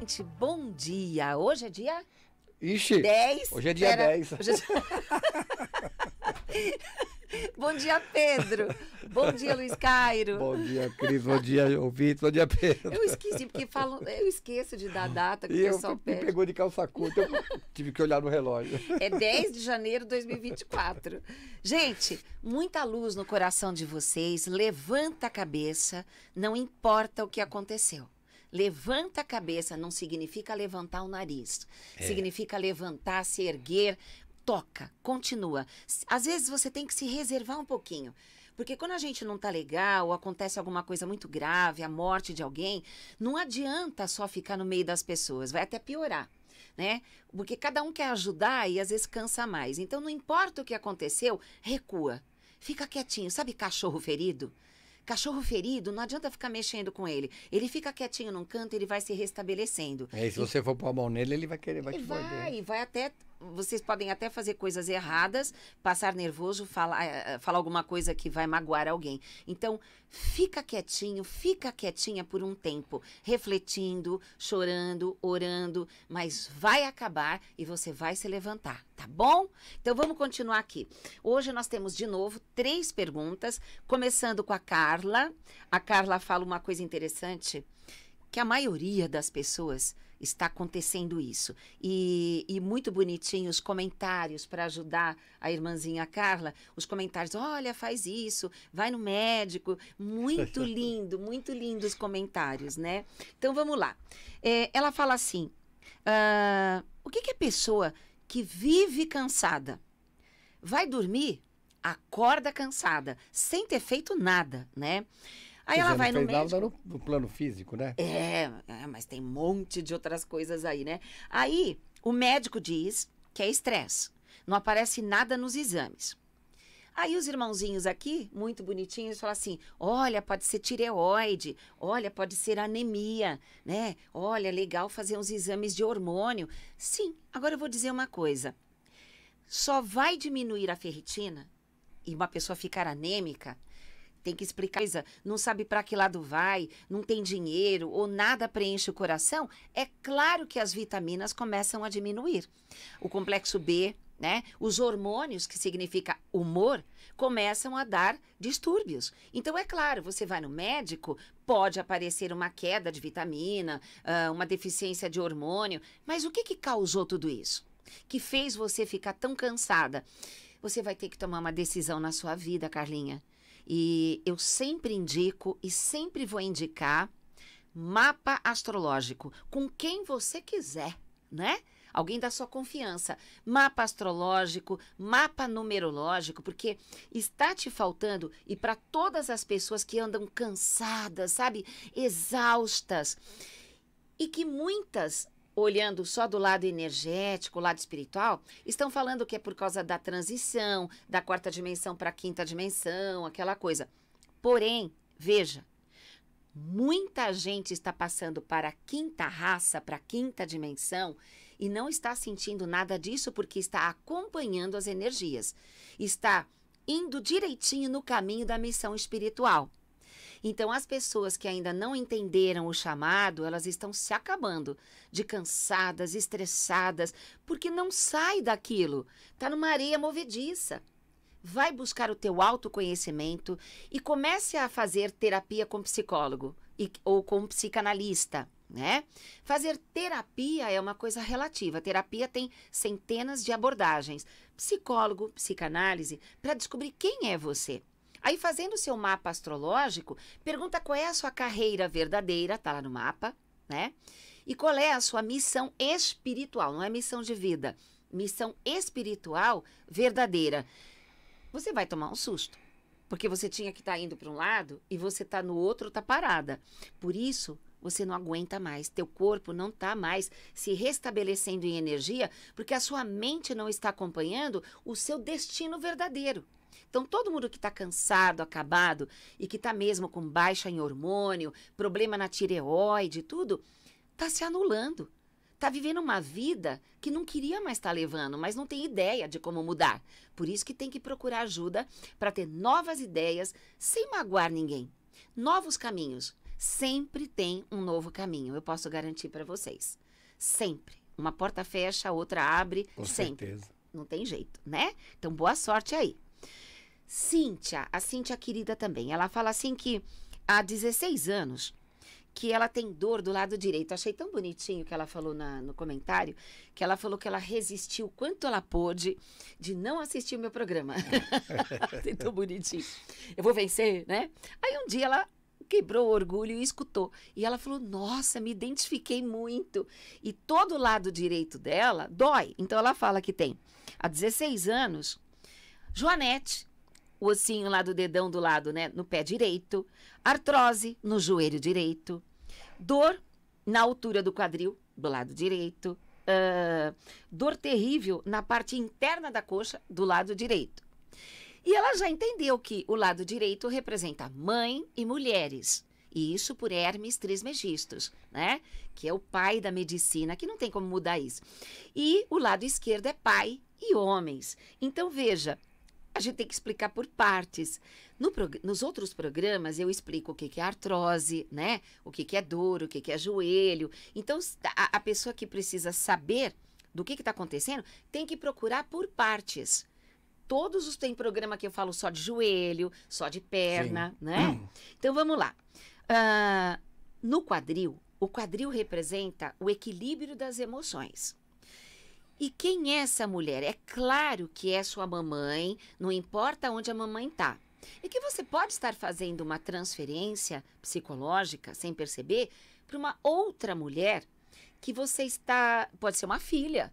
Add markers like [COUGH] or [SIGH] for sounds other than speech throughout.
Gente, bom dia. Hoje é dia? Ixi! 10. Hoje é dia Pera, 10. Hoje é [LAUGHS] Bom dia, Pedro. Bom dia, Luiz Cairo. Bom dia, Cris. Bom dia, Vitor. Bom dia, Pedro. Eu esqueci, porque falo, eu esqueço de dar data que e o pessoal Me pegou de calça curta, eu tive que olhar no relógio. É 10 de janeiro de 2024. Gente, muita luz no coração de vocês. Levanta a cabeça, não importa o que aconteceu. Levanta a cabeça não significa levantar o nariz. É. Significa levantar, se erguer, toca, continua. Às vezes você tem que se reservar um pouquinho. Porque quando a gente não tá legal, acontece alguma coisa muito grave, a morte de alguém, não adianta só ficar no meio das pessoas, vai até piorar. Né? Porque cada um quer ajudar e às vezes cansa mais. Então, não importa o que aconteceu, recua. Fica quietinho, sabe cachorro ferido? Cachorro ferido, não adianta ficar mexendo com ele. Ele fica quietinho num canto, ele vai se restabelecendo. É, se e... você for pôr a mão nele, ele vai querer, vai e te vai, morder. E vai até vocês podem até fazer coisas erradas, passar nervoso, falar, eh, eh, falar alguma coisa que vai magoar alguém. Então, fica quietinho, fica quietinha por um tempo, refletindo, chorando, orando, mas vai acabar e você vai se levantar, tá bom? Então, vamos continuar aqui. Hoje nós temos de novo três perguntas, começando com a Carla. A Carla fala uma coisa interessante que a maioria das pessoas está acontecendo isso. E, e muito bonitinho os comentários para ajudar a irmãzinha Carla, os comentários, olha, faz isso, vai no médico. Muito [LAUGHS] lindo, muito lindo os comentários, né? Então vamos lá. É, ela fala assim: ah, o que, que a pessoa que vive cansada vai dormir? Acorda cansada, sem ter feito nada, né? Aí ela vai no médico. No, no plano físico, né? É, é, mas tem um monte de outras coisas aí, né? Aí o médico diz que é estresse. Não aparece nada nos exames. Aí os irmãozinhos aqui, muito bonitinhos, falam assim: olha, pode ser tireoide, olha, pode ser anemia, né? Olha, legal fazer uns exames de hormônio. Sim, agora eu vou dizer uma coisa: só vai diminuir a ferritina e uma pessoa ficar anêmica tem que explicar coisa, não sabe para que lado vai, não tem dinheiro ou nada preenche o coração, é claro que as vitaminas começam a diminuir. O complexo B, né, os hormônios que significa humor, começam a dar distúrbios. Então é claro, você vai no médico, pode aparecer uma queda de vitamina, ah, uma deficiência de hormônio, mas o que que causou tudo isso? Que fez você ficar tão cansada? Você vai ter que tomar uma decisão na sua vida, Carlinha. E eu sempre indico e sempre vou indicar mapa astrológico com quem você quiser, né? alguém da sua confiança, mapa astrológico, mapa numerológico, porque está te faltando e para todas as pessoas que andam cansadas, sabe, exaustas e que muitas olhando só do lado energético, lado espiritual, estão falando que é por causa da transição, da quarta dimensão para a quinta dimensão, aquela coisa. Porém, veja, muita gente está passando para a quinta raça, para a quinta dimensão, e não está sentindo nada disso porque está acompanhando as energias. Está indo direitinho no caminho da missão espiritual. Então, as pessoas que ainda não entenderam o chamado, elas estão se acabando de cansadas, estressadas, porque não sai daquilo. Está numa areia movediça. Vai buscar o teu autoconhecimento e comece a fazer terapia com psicólogo e, ou com psicanalista. Né? Fazer terapia é uma coisa relativa. Terapia tem centenas de abordagens. Psicólogo, psicanálise, para descobrir quem é você. Aí, fazendo o seu mapa astrológico, pergunta qual é a sua carreira verdadeira, tá lá no mapa, né? E qual é a sua missão espiritual, não é missão de vida, missão espiritual verdadeira. Você vai tomar um susto, porque você tinha que estar tá indo para um lado e você está no outro, tá parada. Por isso, você não aguenta mais, teu corpo não está mais se restabelecendo em energia, porque a sua mente não está acompanhando o seu destino verdadeiro. Então, todo mundo que está cansado, acabado e que está mesmo com baixa em hormônio, problema na tireoide, tudo, está se anulando. Está vivendo uma vida que não queria mais estar tá levando, mas não tem ideia de como mudar. Por isso que tem que procurar ajuda para ter novas ideias sem magoar ninguém. Novos caminhos. Sempre tem um novo caminho, eu posso garantir para vocês. Sempre. Uma porta fecha, a outra abre, Com sempre. Certeza. Não tem jeito, né? Então, boa sorte aí. Cíntia, a Cíntia querida também, ela fala assim que há 16 anos que ela tem dor do lado direito. Achei tão bonitinho que ela falou na, no comentário, que ela falou que ela resistiu quanto ela pôde de não assistir o meu programa. Achei [LAUGHS] tão bonitinho. Eu vou vencer, né? Aí um dia ela quebrou o orgulho e escutou. E ela falou: Nossa, me identifiquei muito. E todo o lado direito dela dói. Então ela fala que tem há 16 anos. Joanete, o ossinho lá do dedão do lado, né? No pé direito. Artrose no joelho direito. Dor na altura do quadril, do lado direito. Uh, dor terrível na parte interna da coxa, do lado direito. E ela já entendeu que o lado direito representa mãe e mulheres. E isso por Hermes Trismegistus, né? Que é o pai da medicina, que não tem como mudar isso. E o lado esquerdo é pai e homens. Então veja, a gente tem que explicar por partes. No nos outros programas eu explico o que, que é artrose, né? O que, que é dor, o que, que é joelho. Então, a, a pessoa que precisa saber do que está acontecendo tem que procurar por partes. Todos os tem programa que eu falo só de joelho, só de perna, Sim. né? [CLEARS THROAT] Então vamos lá. Uh, no quadril, o quadril representa o equilíbrio das emoções. E quem é essa mulher? É claro que é sua mamãe, não importa onde a mamãe está. E é que você pode estar fazendo uma transferência psicológica sem perceber para uma outra mulher que você está. Pode ser uma filha,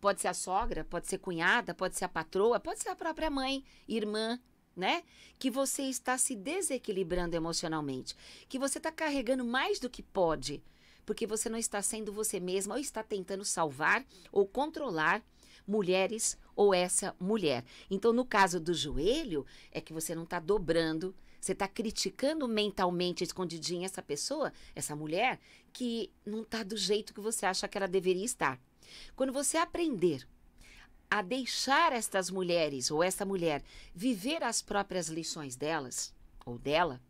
pode ser a sogra, pode ser cunhada, pode ser a patroa, pode ser a própria mãe, irmã, né? Que você está se desequilibrando emocionalmente, que você está carregando mais do que pode porque você não está sendo você mesma ou está tentando salvar ou controlar mulheres ou essa mulher. Então, no caso do joelho, é que você não está dobrando, você está criticando mentalmente, escondidinha, essa pessoa, essa mulher, que não está do jeito que você acha que ela deveria estar. Quando você aprender a deixar estas mulheres ou essa mulher viver as próprias lições delas ou dela,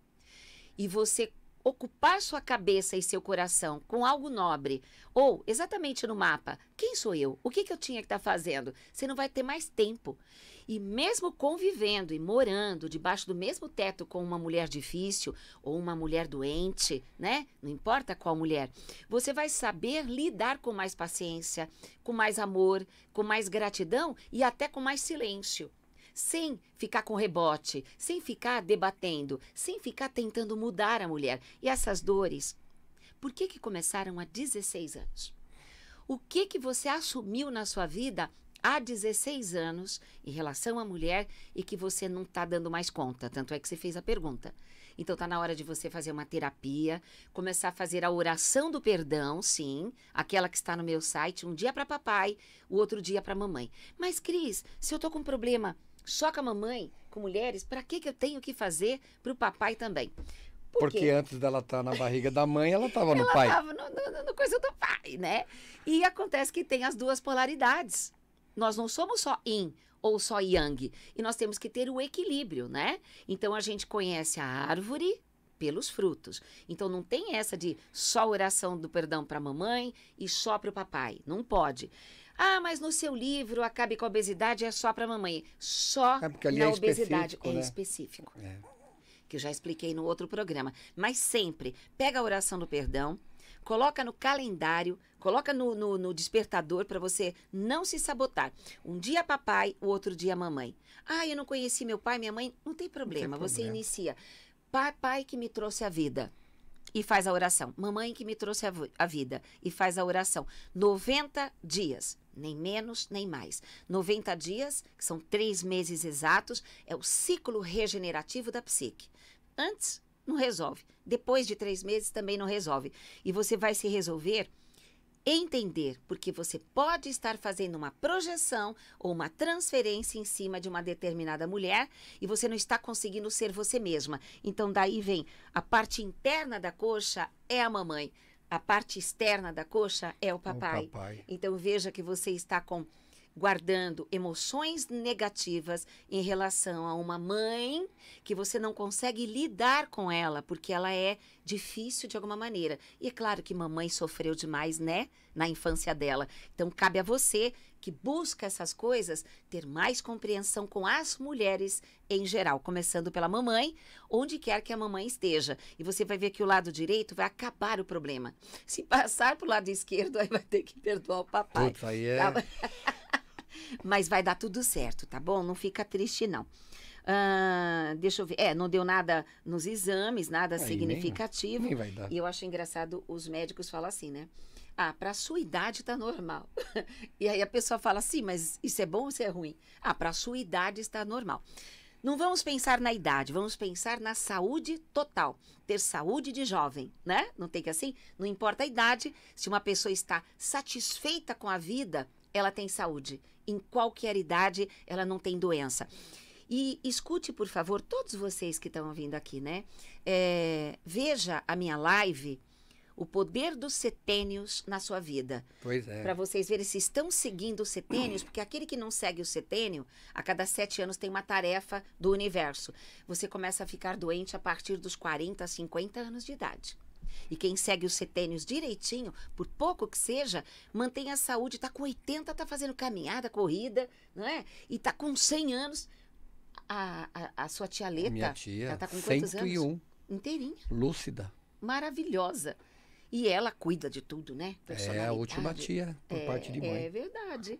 e você ocupar sua cabeça e seu coração com algo nobre, ou exatamente no mapa, quem sou eu? O que, que eu tinha que estar tá fazendo? Você não vai ter mais tempo. E mesmo convivendo e morando debaixo do mesmo teto com uma mulher difícil ou uma mulher doente, né? Não importa qual mulher, você vai saber lidar com mais paciência, com mais amor, com mais gratidão e até com mais silêncio sem ficar com rebote, sem ficar debatendo, sem ficar tentando mudar a mulher. E essas dores, por que que começaram há 16 anos? O que que você assumiu na sua vida há 16 anos em relação à mulher e que você não está dando mais conta. Tanto é que você fez a pergunta. Então está na hora de você fazer uma terapia, começar a fazer a oração do perdão, sim, aquela que está no meu site, um dia para papai, o outro dia para mamãe. Mas Cris, se eu tô com problema só com a mamãe, com mulheres, para que, que eu tenho que fazer para o papai também? Por Porque quê? antes dela estar tá na barriga da mãe, ela estava no pai. Ela estava no, coisa do pai, né? E acontece que tem as duas polaridades. Nós não somos só yin ou só yang. E nós temos que ter o equilíbrio, né? Então a gente conhece a árvore, pelos frutos. Então não tem essa de só oração do perdão para a mamãe e só para o papai. Não pode. Ah, mas no seu livro Acabe com a Obesidade é só para mamãe. Só é na é obesidade. Específico, é né? É. Que eu já expliquei no outro programa. Mas sempre, pega a oração do perdão, coloca no calendário, coloca no, no, no despertador para você não se sabotar. Um dia papai, o outro dia mamãe. Ah, eu não conheci meu pai, minha mãe. Não tem problema, não tem problema. você inicia. Papai que me trouxe a vida e faz a oração. Mamãe que me trouxe a, a vida e faz a oração. 90 dias nem menos, nem mais. 90 dias, que são três meses exatos, é o ciclo regenerativo da psique. Antes, não resolve. Depois de três meses, também não resolve. E você vai se resolver entender, porque você pode estar fazendo uma projeção ou uma transferência em cima de uma determinada mulher e você não está conseguindo ser você mesma. Então daí vem a parte interna da coxa é a mamãe a parte externa da coxa é o é papai. o papai. Então veja que você está com guardando emoções negativas em relação a uma mãe que você não consegue lidar com ela porque ela é difícil de alguma maneira. E é claro que mamãe sofreu demais, né, na infância dela. Então cabe a você que busca essas coisas, ter mais compreensão com as mulheres em geral, começando pela mamãe, onde quer que a mamãe esteja. E você vai ver que o lado direito vai acabar o problema. Se passar para o lado esquerdo, aí vai ter que perdoar o papai. Puta, aí é... Tá? [LAUGHS] Mas vai dar tudo certo, tá bom? Não fica triste, não. Ah, deixa eu ver. É, não deu nada nos exames, nada Aí significativo. Nem, nem vai dar. E eu acho engraçado, os médicos falam assim, né? Ah, para sua idade está normal. [LAUGHS] e aí a pessoa fala assim, mas isso é bom ou isso é ruim? Ah, para sua idade está normal. Não vamos pensar na idade, vamos pensar na saúde total. Ter saúde de jovem, né? Não tem que assim? Não importa a idade, se uma pessoa está satisfeita com a vida, ela tem saúde. Em qualquer idade, ela não tem doença. E escute, por favor, todos vocês que estão vindo aqui, né? É, veja a minha live o poder dos setênios na sua vida. Pois é. Para vocês verem se estão seguindo os setênios, porque aquele que não segue o setênio, a cada sete anos tem uma tarefa do universo. Você começa a ficar doente a partir dos 40, 50 anos de idade. E quem segue os setênios direitinho, por pouco que seja, mantém a saúde, está com 80, está fazendo caminhada, corrida, não é? E está com 100 anos. A, a, a sua tia Leta, a minha tia, ela tá com quantos 101. anos? Inteirinha. Lúcida. Maravilhosa. E ela cuida de tudo, né? É a última tia, por é, parte de é, mãe. É verdade.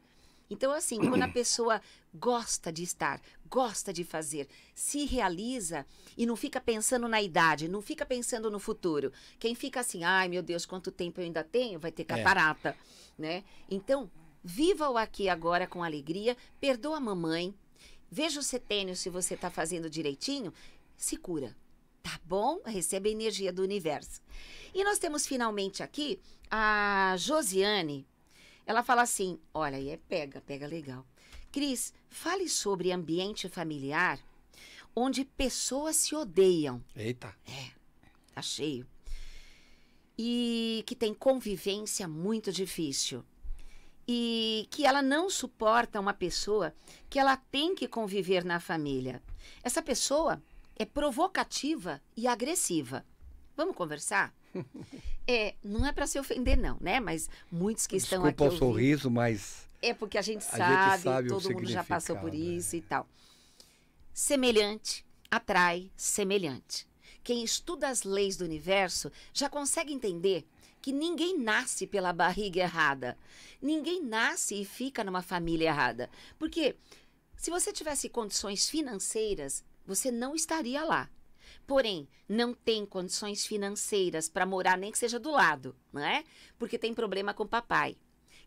Então, assim, quando a pessoa gosta de estar, gosta de fazer, se realiza e não fica pensando na idade, não fica pensando no futuro. Quem fica assim, ai meu Deus, quanto tempo eu ainda tenho, vai ter catarata, é. né? Então, viva o aqui agora com alegria, perdoa a mamãe, veja o setênio se você está fazendo direitinho, se cura tá bom? Recebe a energia do universo. E nós temos finalmente aqui a Josiane. Ela fala assim: olha, e é pega, pega legal. Cris, fale sobre ambiente familiar onde pessoas se odeiam. Eita. É, tá cheio. E que tem convivência muito difícil. E que ela não suporta uma pessoa que ela tem que conviver na família. Essa pessoa é provocativa e agressiva. Vamos conversar? [LAUGHS] É, não é para se ofender não, né? Mas muitos que Desculpa estão aqui Desculpa o sorriso, mas é porque a gente a sabe, gente sabe todo mundo já passou por né? isso né? e tal. Semelhante atrai semelhante. Quem estuda as leis do universo já consegue entender que ninguém nasce pela barriga errada. Ninguém nasce e fica numa família errada. Porque se você tivesse condições financeiras, você não estaria lá. Porém, não tem condições financeiras para morar nem que seja do lado, não é? Porque tem problema com o papai.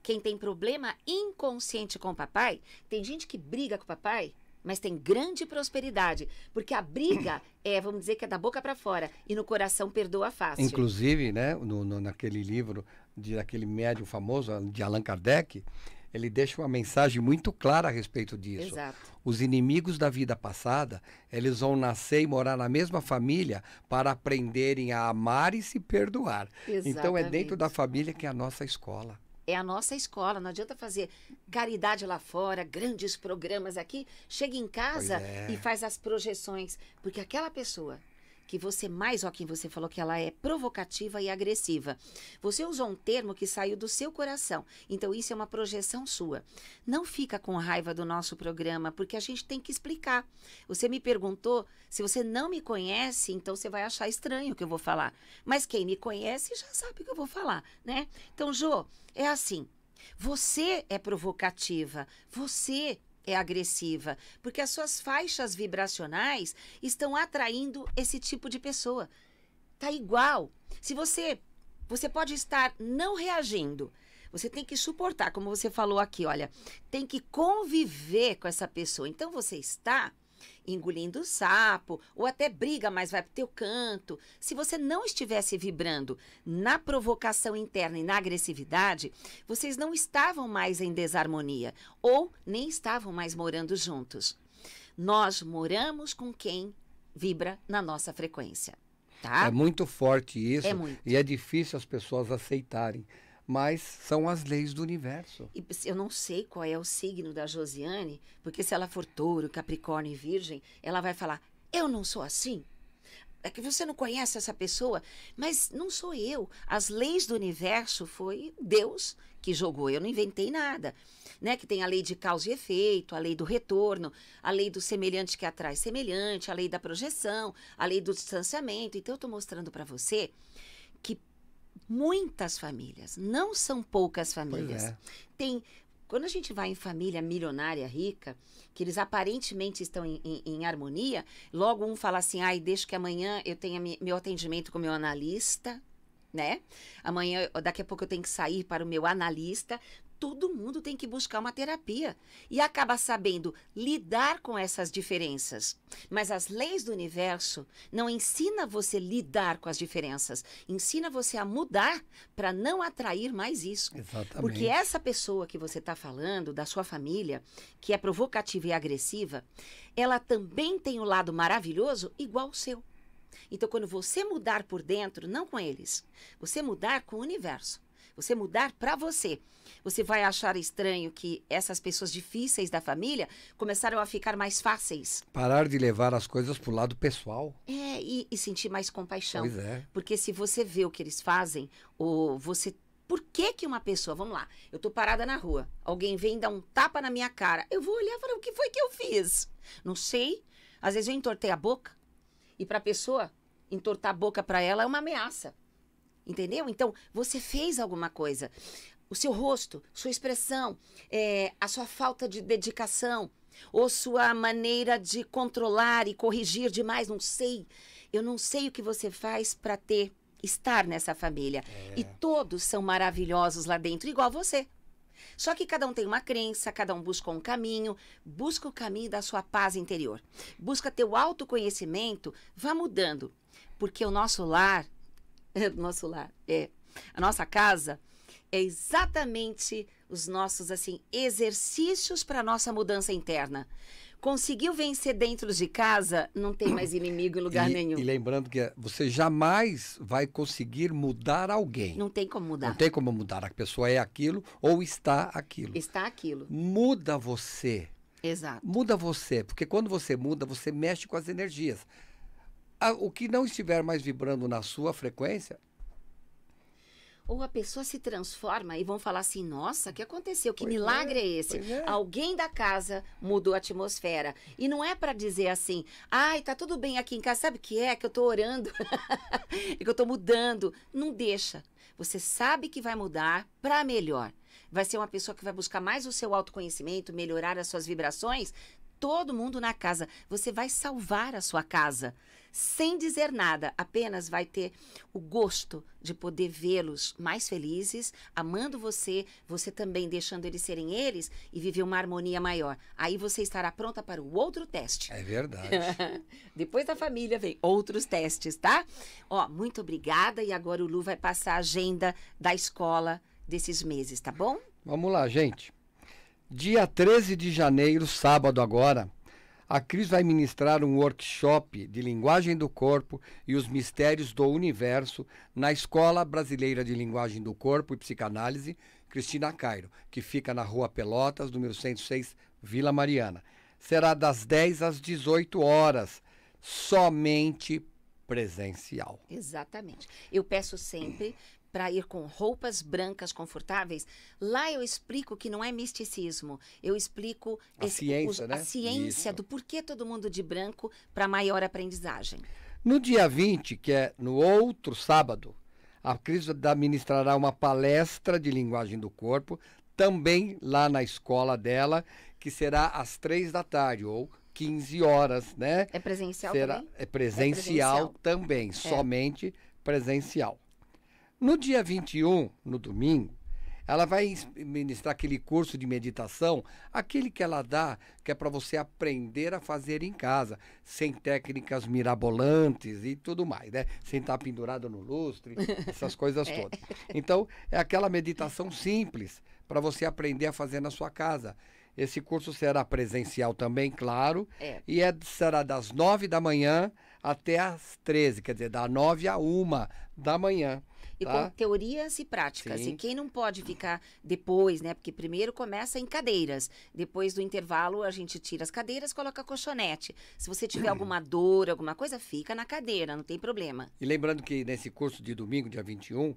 Quem tem problema inconsciente com o papai, tem gente que briga com o papai, mas tem grande prosperidade, porque a briga [COUGHS] é, vamos dizer que é da boca para fora e no coração perdoa fácil. Inclusive, né, no, no naquele livro de aquele médium famoso de Allan Kardec, ele deixa uma mensagem muito clara a respeito disso. Exato. Os inimigos da vida passada, eles vão nascer e morar na mesma família para aprenderem a amar e se perdoar. Exatamente. Então é dentro da família que é a nossa escola. É a nossa escola, não adianta fazer caridade lá fora, grandes programas aqui, chega em casa é. e faz as projeções, porque aquela pessoa que você mais, ó, quem você falou que ela é provocativa e agressiva. Você usou um termo que saiu do seu coração. Então isso é uma projeção sua. Não fica com raiva do nosso programa, porque a gente tem que explicar. Você me perguntou, se você não me conhece, então você vai achar estranho o que eu vou falar. Mas quem me conhece já sabe o que eu vou falar, né? Então, Jô, é assim. Você é provocativa, você é agressiva, porque as suas faixas vibracionais estão atraindo esse tipo de pessoa. Tá igual. Se você você pode estar não reagindo, você tem que suportar, como você falou aqui, olha, tem que conviver com essa pessoa. Então você está engolindo sapo, ou até briga, mas vai pro teu canto. Se você não estivesse vibrando na provocação interna e na agressividade, vocês não estavam mais em desarmonia ou nem estavam mais morando juntos. Nós moramos com quem vibra na nossa frequência. Tá? É muito forte isso é muito. e é difícil as pessoas aceitarem mas são as leis do universo. E eu não sei qual é o signo da Josiane, porque se ela for touro, capricórnio e virgem, ela vai falar: eu não sou assim. É que você não conhece essa pessoa, mas não sou eu. As leis do universo foi Deus que jogou, eu não inventei nada. Né? Que tem a lei de causa e efeito, a lei do retorno, a lei do semelhante que atrai semelhante, a lei da projeção, a lei do distanciamento. Então, eu estou mostrando para você que muitas famílias, não são poucas famílias. É. Tem quando a gente vai em família milionária, rica, que eles aparentemente estão em, em, em, harmonia, logo um fala assim, ai, deixa que amanhã eu tenha meu atendimento com meu analista, né? Amanhã, daqui a pouco eu tenho que sair para o meu analista, todo mundo tem que buscar uma terapia e acaba sabendo lidar com essas diferenças. Mas as leis do universo não ensina você lidar com as diferenças, ensina você a mudar para não atrair mais isso. Exatamente. Porque essa pessoa que você está falando, da sua família, que é provocativa e agressiva, ela também tem o um lado maravilhoso igual o seu. Então, quando você mudar por dentro, não com eles, você mudar com o universo você mudar para você. Você vai achar estranho que essas pessoas difíceis da família começaram a ficar mais fáceis. Parar de levar as coisas pro lado pessoal. É, e, e sentir mais compaixão. Pois é. Porque se você vê o que eles fazem, ou você por que, que uma pessoa, vamos lá, eu tô parada na rua, alguém vem dar um tapa na minha cara, eu vou olhar e falar, o que foi que eu fiz? Não sei. Às vezes eu entortei a boca e para a pessoa, entortar a boca para ela é uma ameaça. Entendeu? Então, você fez alguma coisa. O seu rosto, sua expressão, é, a sua falta de dedicação, ou sua maneira de controlar e corrigir demais, não sei. Eu não sei o que você faz para ter estar nessa família. É. E todos são maravilhosos lá dentro, igual você. Só que cada um tem uma crença, cada um busca um caminho, busca o caminho da sua paz interior. Busca teu autoconhecimento, vá mudando, porque o nosso lar é [LAUGHS] do nosso lar, é. A nossa casa é exatamente os nossos assim exercícios para nossa mudança interna. Conseguiu vencer dentro de casa, não tem mais inimigo em lugar e, nenhum. E lembrando que é, você jamais vai conseguir mudar alguém. Não tem como mudar. Não tem como mudar. A pessoa é aquilo ou está aquilo. Está aquilo. Muda você. Exato. Muda você, porque quando você muda, você mexe com as energias a, o que não estiver mais vibrando na sua frequência. Ou a pessoa se transforma e vão falar assim: nossa, o que aconteceu? Que pois é, milagre é, é esse? É. Alguém da casa mudou a atmosfera. E não é para dizer assim: ai, tá tudo bem aqui em casa, sabe o que é? Que eu tô orando, [LAUGHS] e que eu tô mudando. Não deixa. Você sabe que vai mudar para melhor vai ser uma pessoa que vai buscar mais o seu autoconhecimento, melhorar as suas vibrações, todo mundo na casa. Você vai salvar a sua casa sem dizer nada, apenas vai ter o gosto de poder vê-los mais felizes, amando você, você também deixando eles serem eles e viver uma harmonia maior. Aí você estará pronta para o outro teste. É verdade. [LAUGHS] Depois da família vem outros testes, tá? Ó, muito obrigada e agora o Lu vai passar a agenda da escola desses meses, tá bom? Vamos lá, gente. Dia 13 de janeiro, sábado agora, a Cris vai ministrar um workshop de linguagem do corpo e os mistérios do universo na Escola Brasileira de Linguagem do Corpo e Psicanálise Cristina Cairo, que fica na Rua Pelotas, número 106, Vila Mariana. Será das 10 às 18 horas, somente presencial. Exatamente. Eu peço sempre para ir com roupas brancas confortáveis, lá eu explico que não é misticismo. Eu explico a esse, ciência, o, né? a ciência do porquê todo mundo de branco para maior aprendizagem. No dia 20, que é no outro sábado, a Cris administrará uma palestra de linguagem do corpo, também lá na escola dela, que será às três da tarde, ou 15 horas, né? É presencial será, também? É presencial, é presencial. também, é. somente presencial. No dia 21, no domingo, ela vai ministrar aquele curso de meditação, aquele que ela dá, que é para você aprender a fazer em casa, sem técnicas mirabolantes e tudo mais, né? Sem estar tá pendurado no lustre, [LAUGHS] essas coisas é. todas. Então, é aquela meditação simples para você aprender a fazer na sua casa. Esse curso será presencial também, claro, é. e é, será das nove da manhã até às 13, quer dizer, da 9 à 1 da manhã. E tá? com teorias e práticas. Sim. E quem não pode ficar depois, né? Porque primeiro começa em cadeiras. Depois do intervalo, a gente tira as cadeiras, coloca a colchonete. Se você tiver [CLEARS THROAT] alguma dor, alguma coisa, fica na cadeira, não tem problema. E lembrando que nesse curso de domingo, dia 21,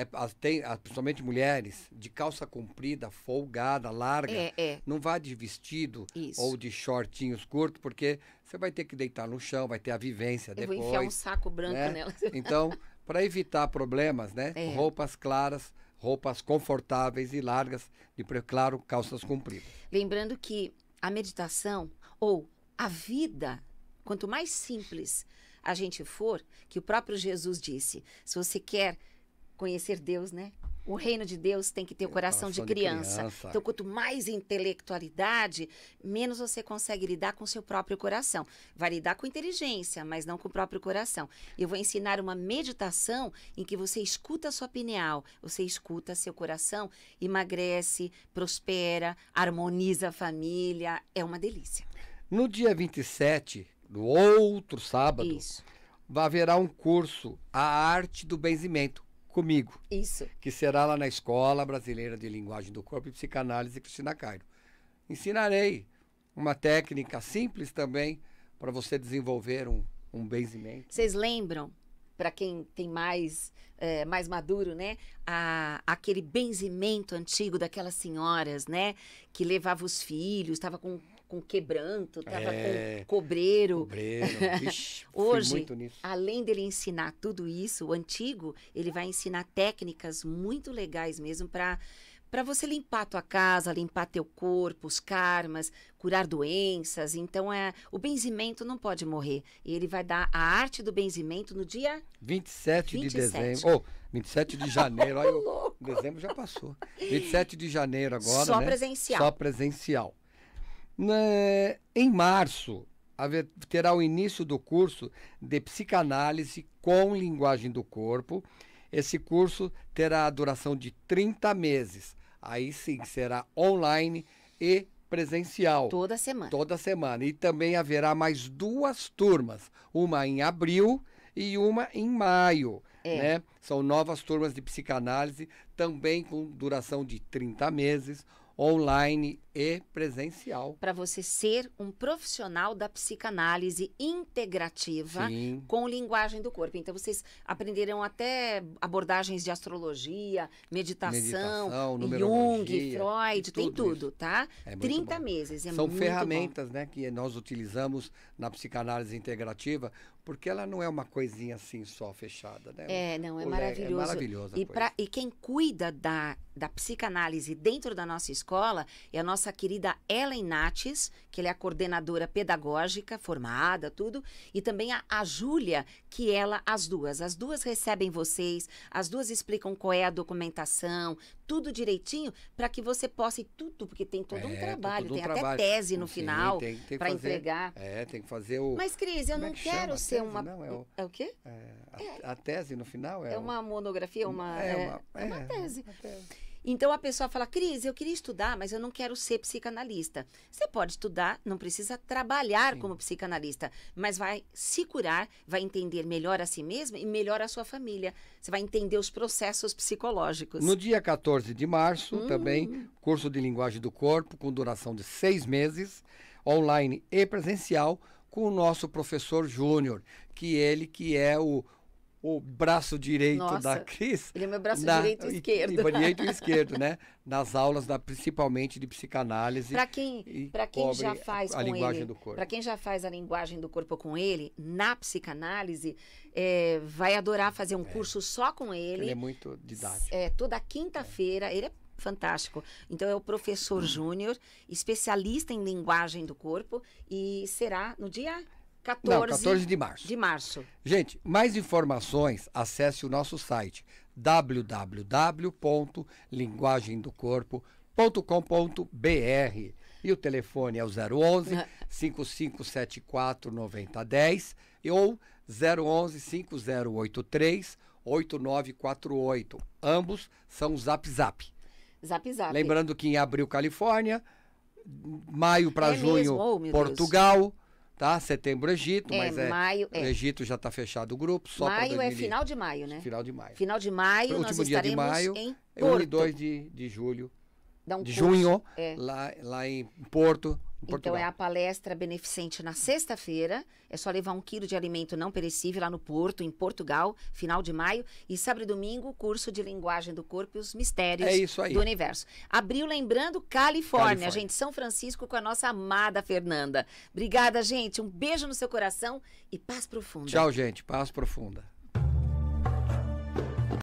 é, tem, ah, principalmente mulheres, de calça comprida, folgada, larga. É, é. Não vá de vestido Isso. ou de shortinhos curtos, porque você vai ter que deitar no chão, vai ter a vivência Eu depois. Vou enfiar um saco branco né? nela. [LAUGHS] Então, para evitar problemas, né? É. Roupas claras, roupas confortáveis e largas, e, claro, calças compridas. Lembrando que a meditação ou a vida, quanto mais simples a gente for, que o próprio Jesus disse, se você quer conhecer Deus, né? O reino de Deus tem que ter o coração, coração de, criança. de, criança. Então, quanto mais intelectualidade, menos você consegue lidar com o seu próprio coração. Vai lidar com inteligência, mas não com o próprio coração. Eu vou ensinar uma meditação em que você escuta a sua pineal, você escuta seu coração, emagrece, prospera, harmoniza a família. É uma delícia. No dia 27, no outro sábado, Isso. haverá um curso A Arte do Benzimento comigo. Isso. Que será lá na Escola Brasileira de Linguagem do Corpo e Psicanálise Cristina Cairo. Ensinarei uma técnica simples também para você desenvolver um, um benzimento. Vocês lembram, para quem tem mais é, mais maduro, né? A, aquele benzimento antigo daquelas senhoras, né? Que levava os filhos, estava com com quebranto, estava é, com cobreiro. Cobreiro. [LAUGHS] Ixi, Hoje, além dele ensinar tudo isso, o antigo, ele vai ensinar técnicas muito legais mesmo para para você limpar a tua casa, limpar teu corpo, os karmas, curar doenças. Então é, o benzimento não pode morrer. E ele vai dar a arte do benzimento no dia 27, 27. de dezembro. Ou oh, 27 de janeiro. aí [LAUGHS] dezembro já passou. 27 de janeiro agora, Só né? presencial. Só presencial em março, terá o início do curso de psicanálise com linguagem do corpo. Esse curso terá a duração de 30 meses. Aí sim, será online e presencial. Toda semana. Toda semana. E também haverá mais duas turmas, uma em abril e uma em maio. É. Né? São novas turmas de psicanálise, também com duração de 30 meses online e presencial. Para você ser um profissional da psicanálise integrativa Sim. com linguagem do corpo. Então vocês aprenderão até abordagens de astrologia, meditação, meditação Jung, Freud, tudo tem tudo, isso. tá? É 30 bom. meses, é São ferramentas, bom. né, que nós utilizamos na psicanálise integrativa porque ela não é uma coisinha assim só fechada, né? É, não, é, é maravilhoso. É maravilhosa e, pra, e quem cuida da, da psicanálise dentro da nossa escola é a nossa querida Ellen Nates, que ela é a coordenadora pedagógica, formada, tudo, e também a, a Júlia, que ela, as duas. As duas recebem vocês, as duas explicam qual é a documentação, tudo direitinho para que você possa ir tudo, porque tem todo um é, trabalho, tem um até trabalho. tese no Sim, final para entregar. É, tem que fazer o. Mas, Cris, eu é não é que quero ser tese? uma. Não, é, o, é o quê? É, a, a, tese no final é. É uma monografia, uma. É, é uma, é, uma tese. Uma tese. Então a pessoa fala, Cris, eu queria estudar, mas eu não quero ser psicanalista. Você pode estudar, não precisa trabalhar Sim. como psicanalista, mas vai se curar, vai entender melhor a si mesma e melhor a sua família. Você vai entender os processos psicológicos. No dia 14 de março, hum. também, curso de linguagem do corpo, com duração de seis meses, online e presencial, com o nosso professor Júnior, que ele que é o o braço direito Nossa, da Cris. Ele é meu braço na, direito e esquerdo. E, direito e esquerdo, né? [LAUGHS] Nas aulas, da, principalmente de psicanálise. Para quem, pra quem já faz a, a linguagem ele, do corpo. Para quem já faz a linguagem do corpo com ele, na psicanálise, é, vai adorar fazer um é. curso só com ele. Ele é muito didático. É, toda quinta-feira. É. Ele é fantástico. Então é o professor hum. Júnior, especialista em linguagem do corpo, e será no dia 14, Não, 14 de março. De março. Gente, mais informações, acesse o nosso site www.linguagemdocorpo.com.br e o telefone é o 011 5574 9010 ou 011 5083 8948. Ambos são Zap Zap. Zap Zap. Lembrando que em abril, Califórnia, maio para é junho, mesmo, oh, Portugal, Deus. Tá? Setembro Egito, é, mas é. Maio, é. Egito já está fechado o grupo. Só maio é final de maio, né? Final de maio. Final de maio, Pro nós último dia de maio, em é Porto. 1 e 2 de, de julho. Um de curso, junho, é. lá, lá em Porto, então é a palestra beneficente na sexta-feira. É só levar um quilo de alimento não perecível lá no Porto, em Portugal, final de maio. E sábado e domingo, curso de linguagem do corpo e os mistérios é do universo. Abril, lembrando, Califórnia, Califórnia, gente, São Francisco com a nossa amada Fernanda. Obrigada, gente. Um beijo no seu coração e paz profunda. Tchau, gente. Paz profunda.